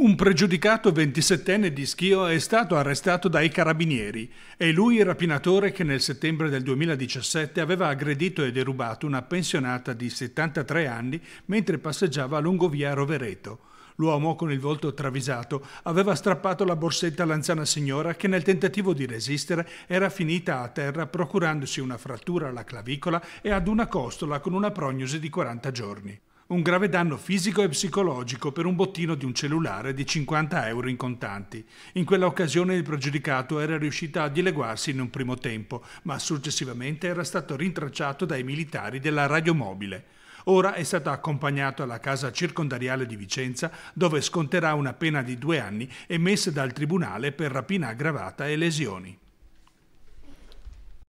Un pregiudicato 27enne di Schio è stato arrestato dai carabinieri. È lui il rapinatore che nel settembre del 2017 aveva aggredito e derubato una pensionata di 73 anni mentre passeggiava lungo via Rovereto. L'uomo, con il volto travisato, aveva strappato la borsetta all'anziana signora che nel tentativo di resistere era finita a terra procurandosi una frattura alla clavicola e ad una costola con una prognosi di 40 giorni un grave danno fisico e psicologico per un bottino di un cellulare di 50 euro in contanti. In quella occasione il pregiudicato era riuscito a dileguarsi in un primo tempo, ma successivamente era stato rintracciato dai militari della radiomobile. Ora è stato accompagnato alla casa circondariale di Vicenza, dove sconterà una pena di due anni emessa dal Tribunale per rapina aggravata e lesioni.